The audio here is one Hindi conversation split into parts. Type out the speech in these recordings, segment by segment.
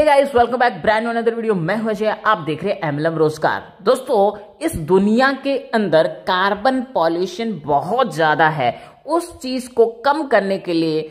हे guys welcome back brand another video मैं हूं अजय आप देख रहे हैं एमलम रोजगार दोस्तों इस दुनिया के अंदर कार्बन पॉल्यूशन बहुत ज्यादा है उस चीज को कम करने के लिए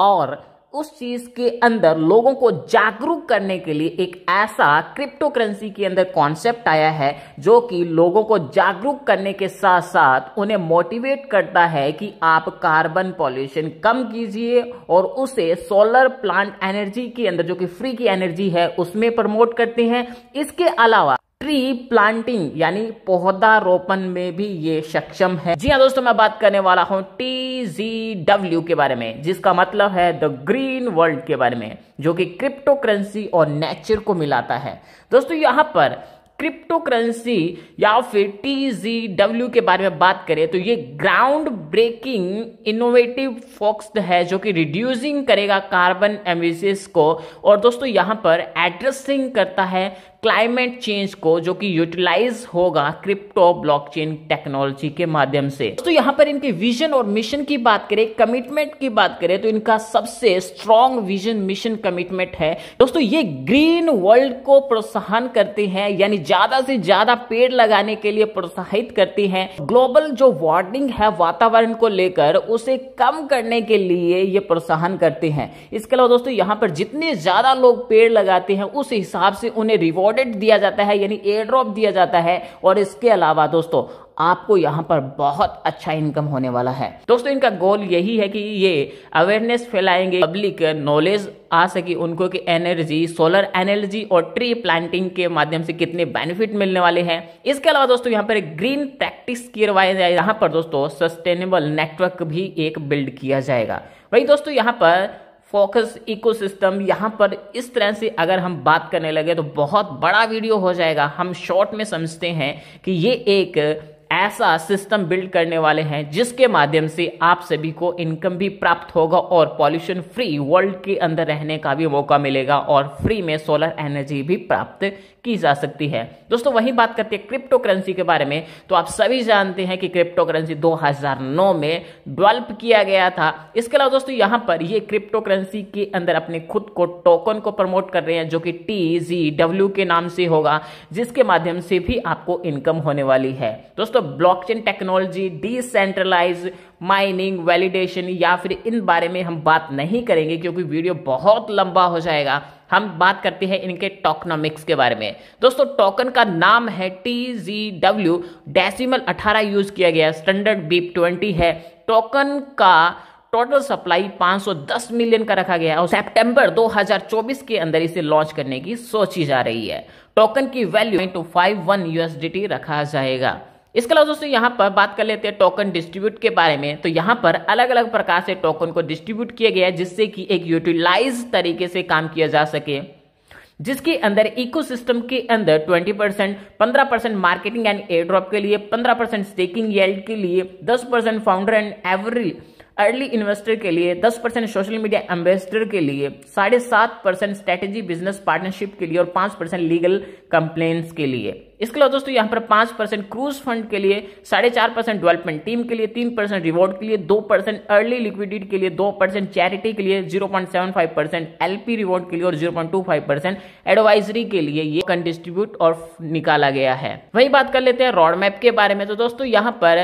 और उस चीज के अंदर लोगों को जागरूक करने के लिए एक ऐसा क्रिप्टो करेंसी के अंदर कॉन्सेप्ट आया है जो कि लोगों को जागरूक करने के साथ साथ उन्हें मोटिवेट करता है कि आप कार्बन पॉल्यूशन कम कीजिए और उसे सोलर प्लांट एनर्जी के अंदर जो कि फ्री की एनर्जी है उसमें प्रमोट करते हैं इसके अलावा ट्री प्लांटिंग यानी पौधारोपण में भी ये सक्षम है जी हाँ दोस्तों मैं बात करने वाला हूँ टी जी डब्ल्यू के बारे में जिसका मतलब है द ग्रीन वर्ल्ड के बारे में जो कि क्रिप्टो करेंसी और नेचर को मिलाता है दोस्तों यहाँ पर क्रिप्टो करेंसी या फिर टीजीडब्ल्यू के बारे में बात करें तो ये ग्राउंड ब्रेकिंग इनोवेटिव फोक्स है जो कि रिड्यूसिंग करेगा कार्बन एमिसिस को और दोस्तों यहां पर एड्रेसिंग करता है क्लाइमेट चेंज को जो कि यूटिलाइज होगा क्रिप्टो ब्लॉकचेन टेक्नोलॉजी के माध्यम से तो यहां पर इनके विजन और मिशन की बात करें कमिटमेंट की बात करें तो इनका सबसे स्ट्रॉन्ग विजन मिशन कमिटमेंट है दोस्तों ये ग्रीन वर्ल्ड को प्रोत्साहन करते हैं यानी ज्यादा से ज्यादा पेड़ लगाने के लिए प्रोत्साहित करती है ग्लोबल जो वार्निंग है वातावरण को लेकर उसे कम करने के लिए ये प्रोत्साहन करते हैं इसके अलावा दोस्तों यहाँ पर जितने ज्यादा लोग पेड़ लगाते हैं उस हिसाब से उन्हें रिवॉर्डेड दिया जाता है यानी एयर ड्रॉप दिया जाता है और इसके अलावा दोस्तों आपको यहाँ पर बहुत अच्छा इनकम होने वाला है दोस्तों इनका गोल यही है कि ये अवेयरनेस फैलाएंगे पब्लिक नॉलेज आ सके उनको कि एनर्जी सोलर एनर्जी और ट्री प्लांटिंग के माध्यम से कितने बेनिफिट मिलने वाले हैं इसके अलावा दोस्तों यहाँ पर ग्रीन प्रैक्टिस करवाया जाए यहाँ पर दोस्तों सस्टेनेबल नेटवर्क भी एक बिल्ड किया जाएगा वही दोस्तों यहाँ पर फोकस इकोसिस्टम यहाँ पर इस तरह से अगर हम बात करने लगे तो बहुत बड़ा वीडियो हो जाएगा हम शॉर्ट में समझते हैं कि ये एक ऐसा सिस्टम बिल्ड करने वाले हैं जिसके माध्यम से आप सभी को इनकम भी प्राप्त होगा और पॉल्यूशन फ्री वर्ल्ड के अंदर रहने का भी मौका मिलेगा और फ्री में सोलर एनर्जी भी प्राप्त की जा सकती है दोस्तों वही बात करते हैं क्रिप्टो करेंसी के बारे में तो आप सभी जानते हैं कि क्रिप्टो करेंसी दो में डेवलप किया गया था इसके अलावा दोस्तों यहां पर ये क्रिप्टो करेंसी के अंदर अपने खुद को टोकन को प्रमोट कर रहे हैं जो कि टी जी डब्ल्यू के नाम से होगा जिसके माध्यम से भी आपको इनकम होने वाली है दोस्तों blockchain technology decentralise mining validation या फिर इन बारे में हम बात नहीं करेंगे क्योंकि वीडियो बहुत लंबा हो जाएगा हम बात करते हैं इनके टोकनोमिक्स के बारे में दोस्तों टोकन का नाम है टी जी डब्ल्यू डेसिमल अठारह यूज किया गया स्टैंडर्ड बीप ट्वेंटी है टोकन का टोटल सप्लाई 510 मिलियन का रखा गया है और सितंबर 2024 के अंदर इसे लॉन्च करने की सोची जा रही है टोकन की वैल्यू 0.51 यूएसडीटी रखा जाएगा इसके अलावा दोस्तों यहाँ पर बात कर लेते हैं टोकन डिस्ट्रीब्यूट के बारे में तो यहाँ पर अलग अलग प्रकार से टोकन को डिस्ट्रीब्यूट किया गया है जिससे कि एक यूटिलाइज तरीके से काम किया जा सके जिसके अंदर इकोसिस्टम के अंदर 20 परसेंट पंद्रह percent marketing and airdrop के लिए 15 परसेंट स्टेकिंग येल्ड के लिए 10 percent founder and every early investor के लिए 10 परसेंट सोशल मीडिया एम्बेसडर के लिए साढ़े सात परसेंट स्ट्रेटेजी बिजनेस पार्टनरशिप के लिए और 5 परसेंट लीगल कंप्लेन्स के लिए इसके अलावा दोस्तों यहाँ पर पांच परसेंट क्रूज फंड के लिए साढ़े चार परसेंट डेवलपमेंट टीम के लिए तीन परसेंट रिवॉर्ड के लिए दो परसेंट अर्ली लिक्विडिटी के लिए दो परसेंट चैरिटी के लिए zero point seven five percent LP reward के लिए और zero point two five percent advisory के लिए ये कंडिस्ट्रीब्यूट और निकाला गया है वही बात कर लेते हैं रोड मैप के बारे में तो दोस्तों यहाँ पर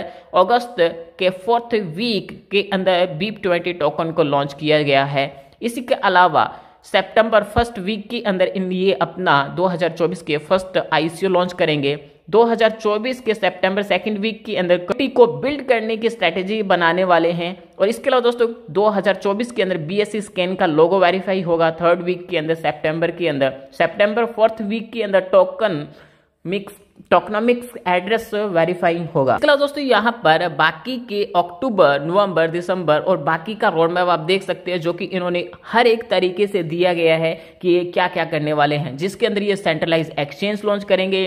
अगस्त के फोर्थ वीक के अंदर बीप ट्वेंटी टोकन को लॉन्च किया गया है इसी के अलावा सेप्टेम्बर फर्स्ट वीक के अंदर इन ये अपना 2024 के फर्स्ट आईसीओ लॉन्च करेंगे 2024 के सितंबर सेकंड वीक के अंदर कंपनी को बिल्ड करने की स्ट्रेटेजी बनाने वाले हैं और इसके अलावा दोस्तों 2024 के अंदर बीएससी स्कैन का लोगो वेरीफाई होगा थर्ड वीक के अंदर सितंबर के अंदर सितंबर फोर्थ वीक के अंदर token mix tokenomics address verifying होगा इसके अलावा दोस्तों यहाँ पर बाकी के अक्टूबर नवंबर दिसंबर और बाकी का रोड मैप आप देख सकते हैं जो कि इन्होंने हर एक तरीके से दिया गया है कि ये क्या क्या करने वाले हैं जिसके अंदर ये सेंट्रलाइज एक्सचेंज लॉन्च करेंगे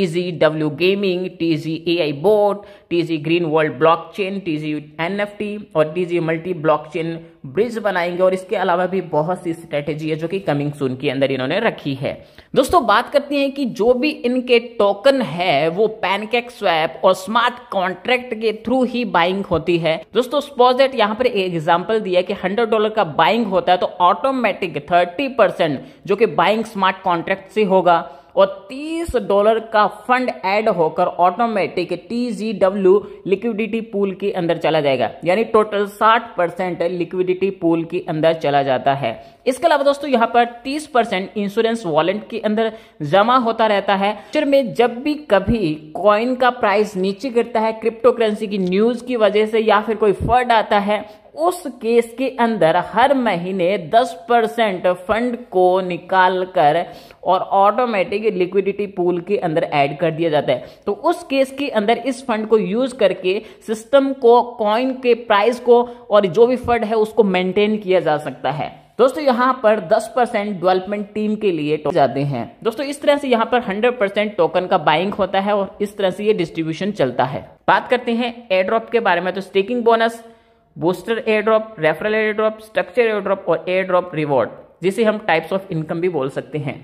I Gaming, TZ AI world TZ Green World Blockchain, TZ NFT और TZ मल्टी चेन ब्रिज बनाएंगे और इसके अलावा भी बहुत सी स्ट्रेटेजी है जो कि कमिंग सून के अंदर इन्होंने रखी है दोस्तों बात करते हैं कि जो भी इनके टोकन है वो पैनकेक स्वैप और स्मार्ट कॉन्ट्रैक्ट के थ्रू ही बाइंग होती है दोस्तों सपोज दैट यहाँ पर एक एग्जाम्पल दिया कि हंड्रेड डॉलर का बाइंग होता है तो ऑटोमेटिक थर्टी परसेंट जो कि बाइंग स्मार्ट कॉन्ट्रैक्ट से होगा और 30 डॉलर का फंड ऐड होकर ऑटोमेटिक टीजीडब्ल्यू लिक्विडिटी पूल के अंदर चला जाएगा यानी टोटल 60 परसेंट लिक्विडिटी पूल के अंदर चला जाता है इसके अलावा दोस्तों यहाँ पर 30 परसेंट इंश्योरेंस वॉलेट के अंदर जमा होता रहता है फिर में जब भी कभी कॉइन का प्राइस नीचे गिरता है क्रिप्टो करेंसी की न्यूज की वजह से या फिर कोई फर्ड आता है उस केस के अंदर हर महीने 10 परसेंट फंड को निकाल कर और ऑटोमेटिक लिक्विडिटी पूल के अंदर ऐड कर दिया जाता है तो उस केस के अंदर इस फंड को यूज करके सिस्टम को कॉइन के प्राइस को और जो भी फंड है उसको मेंटेन किया जा सकता है दोस्तों यहां पर 10 परसेंट डेवलपमेंट टीम के लिए जाते हैं दोस्तों इस तरह से यहां पर 100 परसेंट टोकन का बाइंग होता है और इस तरह से ये डिस्ट्रीब्यूशन चलता है बात करते हैं एड्रॉप के बारे में तो staking bonus booster airdrop referral airdrop structure airdrop और एयर ड्रॉप रिवॉर्ड जिसे हम टाइप्स ऑफ इनकम भी बोल सकते हैं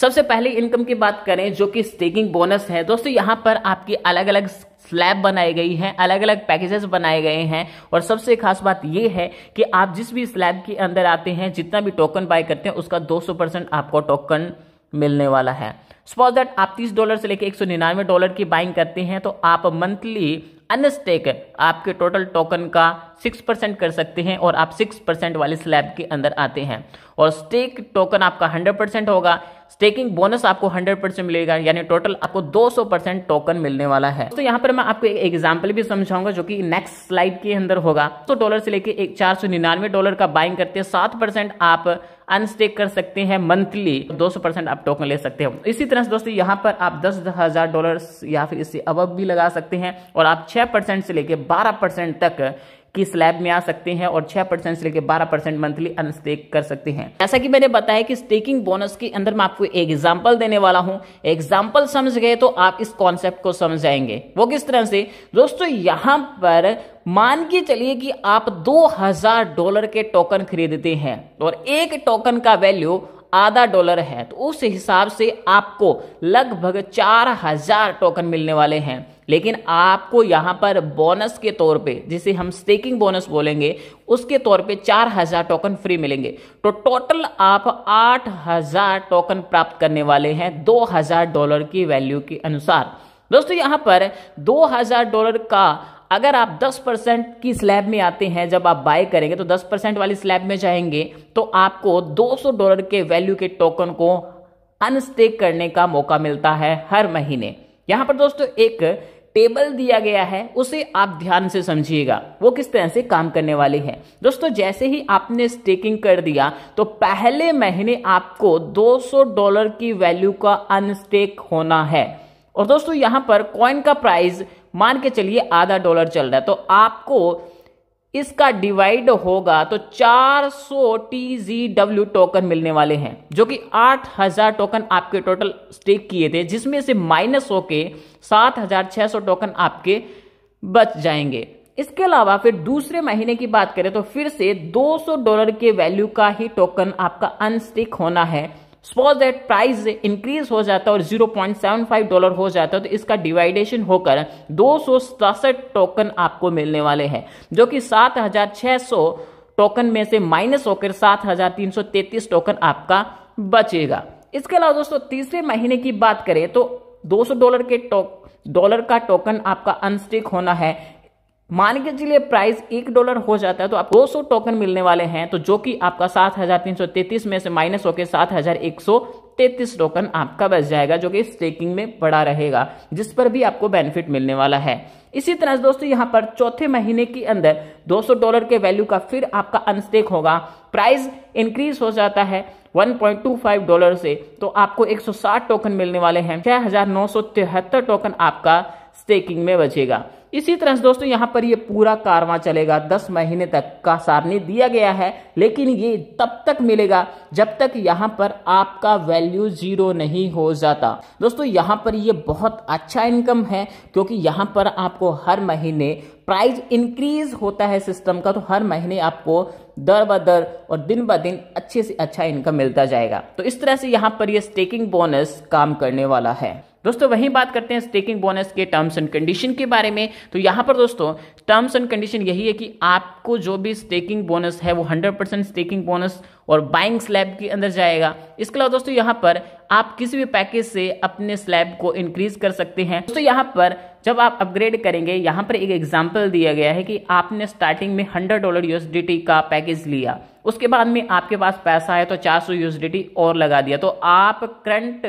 सबसे पहले इनकम की बात करें जो कि स्टेकिंग बोनस है दोस्तों यहाँ पर आपकी अलग अलग स्लैब बनाई गई हैं अलग अलग पैकेजेस बनाए गए हैं और सबसे खास बात यह है कि आप जिस भी स्लैब के अंदर आते हैं जितना भी टोकन बाय करते हैं उसका 200 परसेंट आपको टोकन मिलने वाला है सपोज दैट आप तीस डॉलर से लेकर एक सौ निन्यानवे डॉलर की बाइंग करते हैं तो आप मंथली अनस्टेक आपके टोटल टोकन का सिक्स परसेंट कर सकते हैं और आप सिक्स परसेंट वाले स्लैब के अंदर आते हैं और स्टेक टोकन आपका हंड्रेड परसेंट होगा स्टेकिंग बोनस आपको हंड्रेड परसेंट मिलेगा यानी टोटल आपको दो सौ परसेंट टोकन मिलने वाला है तो यहाँ पर मैं आपको एक एग्जाम्पल भी समझाऊंगा जो कि नेक्स्ट स्लाइड के अंदर होगा तो डॉलर से लेके एक चार सौ निन्यानवे डॉलर का बाइंग करते हैं सात परसेंट आप अनस्टेक कर सकते हैं मंथली 200 परसेंट आप टोकन ले सकते हो इसी तरह से दोस्तों यहाँ पर आप दस हजार डॉलर या फिर इससे अब भी लगा सकते हैं और आप छह परसेंट से लेकर बारह परसेंट तक की स्लैब में आ सकते हैं और छह परसेंट से लेकर बारह परसेंट मंथली अनस्टेक कर सकते हैं जैसा कि मैंने बताया कि स्टेकिंग बोनस के अंदर मैं आपको एक एग्जाम्पल देने वाला हूं एग्जाम्पल समझ गए तो आप इस कॉन्सेप्ट को समझ जाएंगे वो किस तरह से दोस्तों यहां पर मान के चलिए कि आप 2000 डॉलर के टोकन खरीदते हैं और एक टोकन का वैल्यू आधा डॉलर है तो उस हिसाब से आपको लगभग 4000 टोकन मिलने वाले हैं लेकिन आपको यहां पर बोनस के तौर पे जिसे हम स्टेकिंग बोनस बोलेंगे उसके तौर पे 4000 टोकन फ्री मिलेंगे तो टोटल आप 8000 टोकन प्राप्त करने वाले हैं 2000 डॉलर की वैल्यू के अनुसार दोस्तों यहां पर 2000 डॉलर का अगर आप 10 परसेंट की स्लैब में आते हैं जब आप बाय करेंगे तो 10 परसेंट वाली स्लैब में जाएंगे तो आपको 200 डॉलर के वैल्यू के टोकन को अनस्टेक करने का मौका मिलता है हर महीने यहां पर दोस्तों एक टेबल दिया गया है उसे आप ध्यान से समझिएगा वो किस तरह से काम करने वाली है दोस्तों जैसे ही आपने स्टेकिंग कर दिया तो पहले महीने आपको 200 डॉलर की वैल्यू का अनस्टेक होना है और दोस्तों यहां पर कॉइन का प्राइस मान के चलिए आधा डॉलर चल रहा है तो आपको इसका डिवाइड होगा तो 400 डब्ल्यू टोकन मिलने वाले हैं जो कि 8000 टोकन आपके टोटल स्टेक किए थे जिसमें से माइनस होके 7600 टोकन आपके बच जाएंगे इसके अलावा फिर दूसरे महीने की बात करें तो फिर से 200 डॉलर के वैल्यू का ही टोकन आपका अनस्टिक होना है सपोज दैट प्राइस इंक्रीज हो जाता है और 0.75 डॉलर हो जाता है तो इसका डिवाइडेशन होकर दो टोकन आपको मिलने वाले हैं जो कि सात टोकन में से माइनस होकर सात टोकन आपका बचेगा इसके अलावा दोस्तों तीसरे महीने की बात करें तो 200 डॉलर के टोक डॉलर का टोकन आपका अनस्टिक होना है मान के चलिए प्राइस एक डॉलर हो जाता है तो आप 200 टोकन मिलने वाले हैं तो जो कि आपका 7,333 में से माइनस होकर 7,133 टोकन आपका बच जाएगा जो कि स्टेकिंग में बड़ा रहेगा जिस पर भी आपको बेनिफिट मिलने वाला है इसी तरह से दोस्तों यहाँ पर चौथे महीने के अंदर 200 डॉलर के वैल्यू का फिर आपका अनस्टेक होगा प्राइस इंक्रीज हो जाता है 1.25 डॉलर से तो आपको 160 टोकन मिलने वाले हैं छह टोकन आपका स्टेकिंग में बचेगा इसी तरह से दोस्तों यहाँ पर ये पूरा कारवा चलेगा दस महीने तक का सारणी दिया गया है लेकिन ये तब तक मिलेगा जब तक यहाँ पर आपका वैल्यू जीरो नहीं हो जाता दोस्तों यहाँ पर ये बहुत अच्छा इनकम है क्योंकि यहाँ पर आपको हर महीने प्राइस इंक्रीज होता है सिस्टम का तो हर महीने आपको दर ब दर और दिन ब दिन अच्छे से अच्छा इनकम मिलता जाएगा तो इस तरह से यहाँ पर ये स्टेकिंग बोनस काम करने वाला है दोस्तों वहीं बात करते हैं स्टेकिंग बोनस के टर्म्स एंड कंडीशन के बारे में तो यहां पर दोस्तों टर्म्स एंड कंडीशन यही है कि आपको जो भी स्टेकिंग बोनस है वो हंड्रेड परसेंट स्टेकिंग बोनस और बाइंग स्लैब के अंदर जाएगा इसके अलावा दोस्तों यहाँ पर आप किसी भी पैकेज से अपने स्लैब को इंक्रीज कर सकते हैं दोस्तों यहाँ पर जब आप अपग्रेड करेंगे यहाँ पर एक एग्जाम्पल दिया गया है कि आपने स्टार्टिंग में हंड्रेड डॉलर यूएसडीटी का पैकेज लिया उसके बाद में आपके पास पैसा है तो चार सौ यूएसडीटी और लगा दिया तो आप करंट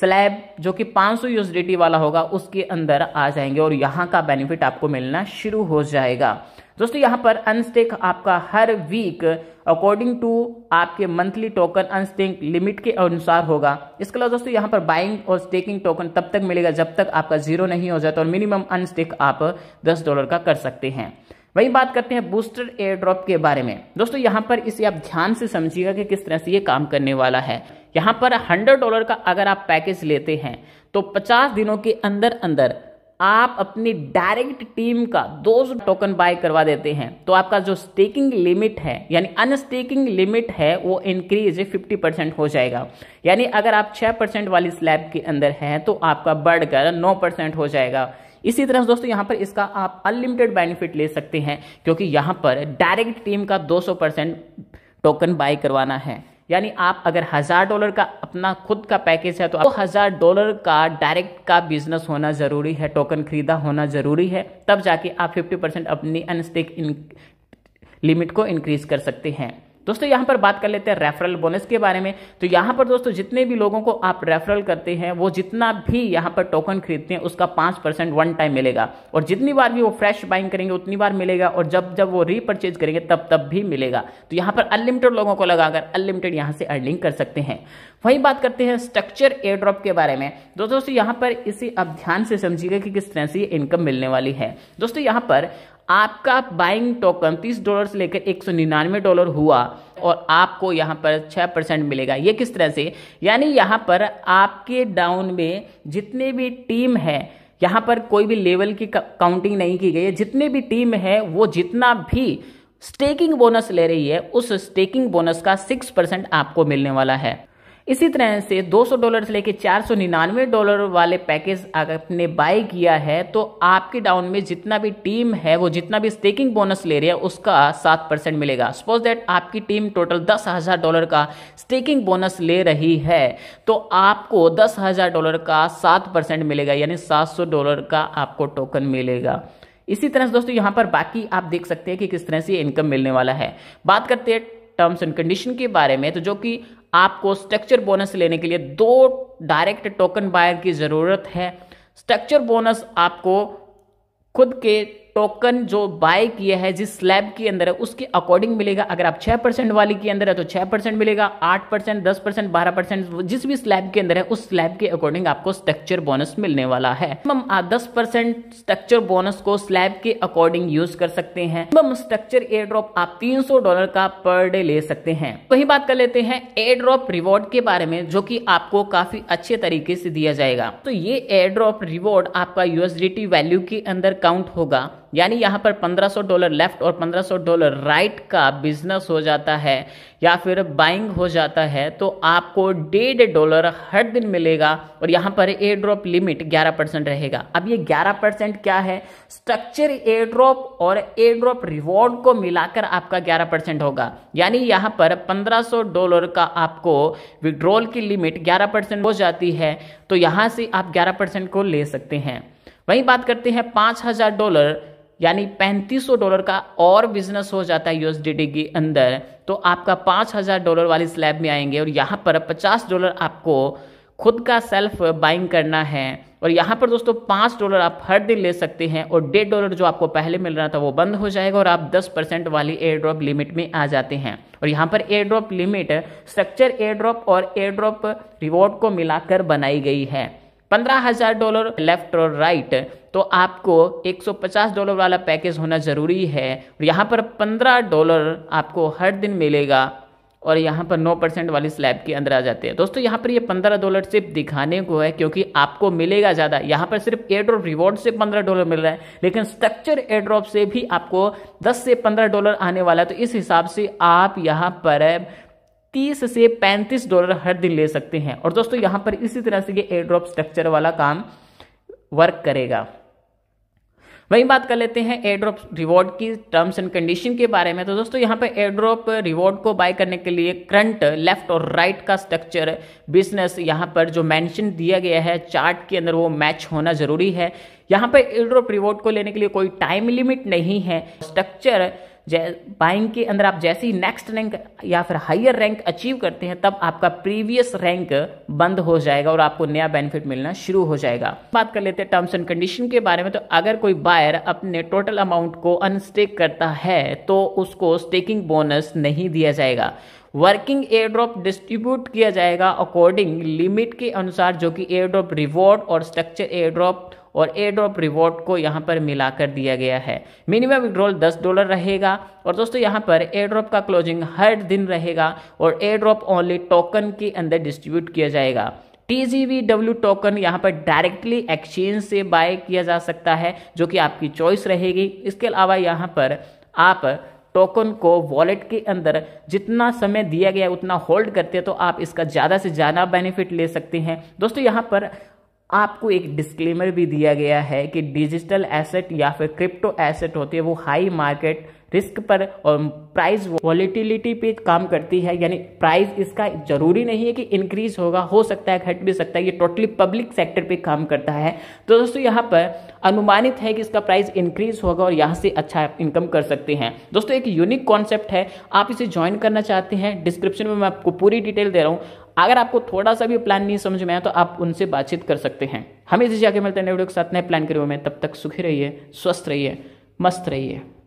स्लैब जो कि 500 सौ वाला होगा उसके अंदर आ जाएंगे और यहाँ का बेनिफिट आपको मिलना शुरू हो जाएगा दोस्तों यहाँ पर अनस्टेक आपका हर वीक अकॉर्डिंग टू आपके मंथली टोकन अनस्टेक लिमिट के अनुसार होगा इसके अलावा दोस्तों यहाँ पर बाइंग और स्टेकिंग टोकन तब तक मिलेगा जब तक आपका जीरो नहीं हो जाता तो और मिनिमम अनस्टेक आप दस डॉलर का कर सकते हैं वही बात करते हैं बूस्टर एयर ड्रॉप के बारे में दोस्तों यहाँ पर इसे आप ध्यान से समझिएगा कि किस तरह से ये काम करने वाला है यहाँ पर हंड्रेड डॉलर का अगर आप पैकेज लेते हैं तो पचास दिनों के अंदर अंदर आप अपनी डायरेक्ट टीम का दो टोकन बाय करवा देते हैं तो आपका जो स्टेकिंग लिमिट है यानी अनस्टेकिंग लिमिट है वो इंक्रीज 50 परसेंट हो जाएगा यानी अगर आप 6 परसेंट वाली स्लैब के अंदर हैं तो आपका बढ़कर 9 परसेंट हो जाएगा इसी तरह से दोस्तों यहाँ पर इसका आप अनलिमिटेड बेनिफिट ले सकते हैं क्योंकि यहाँ पर डायरेक्ट टीम का 200 परसेंट टोकन बाय करवाना है यानी आप अगर हज़ार डॉलर का अपना खुद का पैकेज है तो आपको हज़ार डॉलर का डायरेक्ट का बिजनेस होना ज़रूरी है टोकन खरीदा होना ज़रूरी है तब जाके आप 50 परसेंट अपनी अनस्टेक लिमिट को इंक्रीज कर सकते हैं दोस्तों यहां पर बात कर लेते हैं रेफरल बोनस के बारे में तो यहां पर दोस्तों जितने भी लोगों को आप रेफरल करते हैं वो जितना भी यहां पर टोकन खरीदते हैं उसका पांच परसेंट वन टाइम मिलेगा और जितनी बार भी वो फ्रेश बाइंग करेंगे उतनी बार मिलेगा और जब जब वो रीपर्चेज करेंगे तब तब भी मिलेगा तो यहां पर अनलिमिटेड लोगों को लगाकर अनलिमिटेड यहां से अर्निंग कर सकते हैं वहीं बात करते हैं स्ट्रक्चर एयर ड्रॉप के बारे में दोस्तों यहां पर इसे अब ध्यान से समझिएगा कि किस तरह से इनकम मिलने वाली है दोस्तों यहां पर आपका बाइंग टोकन तीस डॉलर से लेकर एक सौ निन्यानवे डॉलर हुआ और आपको यहाँ पर 6 परसेंट मिलेगा ये किस तरह से यानी यहाँ पर आपके डाउन में जितने भी टीम है यहाँ पर कोई भी लेवल की काउंटिंग नहीं की गई है जितने भी टीम है वो जितना भी स्टेकिंग बोनस ले रही है उस स्टेकिंग बोनस का सिक्स परसेंट आपको मिलने वाला है इसी तरह से 200 डॉलर से लेकर चार डॉलर वाले पैकेज अगर आपने बाय किया है तो आपके डाउन में जितना भी टीम है वो जितना भी स्टेकिंग बोनस ले रही है उसका सात परसेंट मिलेगा सपोज दैट आपकी टीम टोटल दस हजार डॉलर का स्टेकिंग बोनस ले रही है तो आपको दस हजार डॉलर का सात परसेंट मिलेगा यानी सात सौ डॉलर का आपको टोकन मिलेगा इसी तरह से दोस्तों यहाँ पर बाकी आप देख सकते हैं कि किस तरह से इनकम मिलने वाला है बात करते हैं टर्म्स एंड कंडीशन के बारे में तो जो कि आपको स्ट्रक्चर बोनस लेने के लिए दो डायरेक्ट टोकन बायर की ज़रूरत है स्ट्रक्चर बोनस आपको खुद के टोकन जो बाय किया है जिस स्लैब के अंदर है उसके अकॉर्डिंग मिलेगा अगर आप छह परसेंट वाली के अंदर है तो छह परसेंट मिलेगा आठ परसेंट दस परसेंट बारह परसेंट जिस भी स्लैब के अंदर है उस स्लैब के अकॉर्डिंग आपको स्ट्रक्चर बोनस मिलने वाला है हम दस परसेंट स्ट्रक्चर बोनस को स्लैब के अकॉर्डिंग यूज कर सकते हैं हम स्ट्रक्चर एयर ड्रॉप आप तीन डॉलर का पर डे ले सकते हैं वही बात कर लेते हैं एयर ड्रॉप रिवॉर्ड के बारे में जो की आपको काफी अच्छे तरीके से दिया जाएगा तो ये एयर ड्रॉप रिवॉर्ड आपका यूएसडीटी वैल्यू के अंदर काउंट होगा यानी यहाँ पर 1500 डॉलर लेफ्ट और 1500 डॉलर राइट का बिजनेस हो जाता है या फिर बाइंग हो जाता है तो आपको डेढ़ डॉलर हर दिन मिलेगा और यहाँ पर एयर ड्रॉप लिमिट 11 परसेंट रहेगा अब ये 11 परसेंट क्या है स्ट्रक्चर एयर ड्रॉप और एयर ड्रॉप रिवॉर्ड को मिलाकर आपका 11 परसेंट होगा यानी यहाँ पर 1500 डॉलर का आपको विड्रॉल की लिमिट 11 परसेंट हो जाती है तो यहाँ से आप 11 परसेंट को ले सकते हैं वहीं बात करते हैं हजार डॉलर यानी 3500 डॉलर का और बिजनेस हो जाता है यूएसडीडी के अंदर तो आपका 5000 डॉलर वाली स्लैब में आएंगे और यहाँ पर 50 डॉलर आपको खुद का सेल्फ बाइंग करना है और यहाँ पर दोस्तों पाँच डॉलर आप हर दिन ले सकते हैं और डेढ़ डॉलर जो आपको पहले मिल रहा था वो बंद हो जाएगा और आप दस परसेंट वाली एयर ड्रॉप लिमिट में आ जाते हैं और यहाँ पर airdrop limit structure airdrop और एयर ड्रॉप रिवॉर्ड को मिलाकर बनाई गई है पंद्रह हज़ार डॉलर लेफ्ट और राइट तो आपको 150 डॉलर वाला पैकेज होना ज़रूरी है और यहाँ पर 15 डॉलर आपको हर दिन मिलेगा और यहाँ पर 9 परसेंट वाली स्लैब के अंदर आ जाते हैं दोस्तों यहाँ पर ये 15 डॉलर सिर्फ दिखाने को है क्योंकि आपको मिलेगा ज़्यादा यहाँ पर सिर्फ एयड्रॉप रिवॉर्ड से 15 डॉलर मिल रहा है लेकिन स्ट्रक्चर एयड्रॉप से भी आपको 10 से 15 डॉलर आने वाला है तो इस हिसाब से आप यहाँ पर तीस से पैंतीस डॉलर हर दिन ले सकते हैं और दोस्तों यहां पर इसी तरह से ये एयर ड्रॉप स्ट्रक्चर वाला काम वर्क करेगा वही बात कर लेते हैं एयर ड्रॉप रिवॉर्ड की टर्म्स एंड कंडीशन के बारे में तो दोस्तों यहाँ पे एयर ड्रॉप रिवॉर्ड को बाय करने के लिए करंट लेफ्ट और राइट right का स्ट्रक्चर बिजनेस यहाँ पर जो मेंशन दिया गया है चार्ट के अंदर वो मैच होना जरूरी है यहाँ पे एयर ड्रॉप रिवॉर्ड को लेने के लिए कोई टाइम लिमिट नहीं है स्ट्रक्चर बाइंग के अंदर आप जैसे ही नेक्स्ट रैंक या फिर हाइयर रैंक अचीव करते हैं तब आपका प्रीवियस रैंक बंद हो जाएगा और आपको नया बेनिफिट मिलना शुरू हो जाएगा बात कर लेते हैं टर्म्स एंड कंडीशन के बारे में तो अगर कोई बायर अपने टोटल अमाउंट को अनस्टेक करता है तो उसको स्टेकिंग बोनस नहीं दिया जाएगा वर्किंग एयर ड्रॉप डिस्ट्रीब्यूट किया जाएगा अकॉर्डिंग लिमिट के अनुसार जो कि एयर ड्रॉप रिवॉर्ड और स्ट्रक्चर एयर ड्रॉप और ए ड्रॉप रिवॉर्ड को यहाँ पर मिलाकर दिया गया है मिनिमम विड्रॉल दस डॉलर रहेगा और दोस्तों यहाँ पर ए ड्रॉप का क्लोजिंग हर दिन रहेगा और ए ड्रॉप ओनली टोकन के अंदर डिस्ट्रीब्यूट किया जाएगा टी टोकन यहाँ पर डायरेक्टली एक्सचेंज से बाय किया जा सकता है जो कि आपकी चॉइस रहेगी इसके अलावा यहाँ पर आप टोकन को वॉलेट के अंदर जितना समय दिया गया उतना होल्ड करते हैं तो आप इसका ज़्यादा से ज़्यादा बेनिफिट ले सकते हैं दोस्तों यहाँ पर आपको एक डिस्क्लेमर भी दिया गया है कि डिजिटल एसेट या फिर क्रिप्टो एसेट होती है वो हाई मार्केट रिस्क पर और प्राइस वॉलीटिलिटी पे काम करती है यानी प्राइस इसका जरूरी नहीं है कि इंक्रीज होगा हो सकता है घट भी सकता है ये टोटली पब्लिक सेक्टर पे काम करता है तो दोस्तों यहाँ पर अनुमानित है कि इसका प्राइस इंक्रीज होगा और यहाँ से अच्छा इनकम कर सकते हैं दोस्तों एक यूनिक कॉन्सेप्ट है आप इसे ज्वाइन करना चाहते हैं डिस्क्रिप्शन में मैं आपको पूरी डिटेल दे रहा हूँ अगर आपको थोड़ा सा भी प्लान नहीं समझ में आया तो आप उनसे बातचीत कर सकते हैं हमें इसी जाके मिलते हैं वीडियो के साथ नए प्लान के रूप में तब तक सुखी रहिए स्वस्थ रहिए मस्त रहिए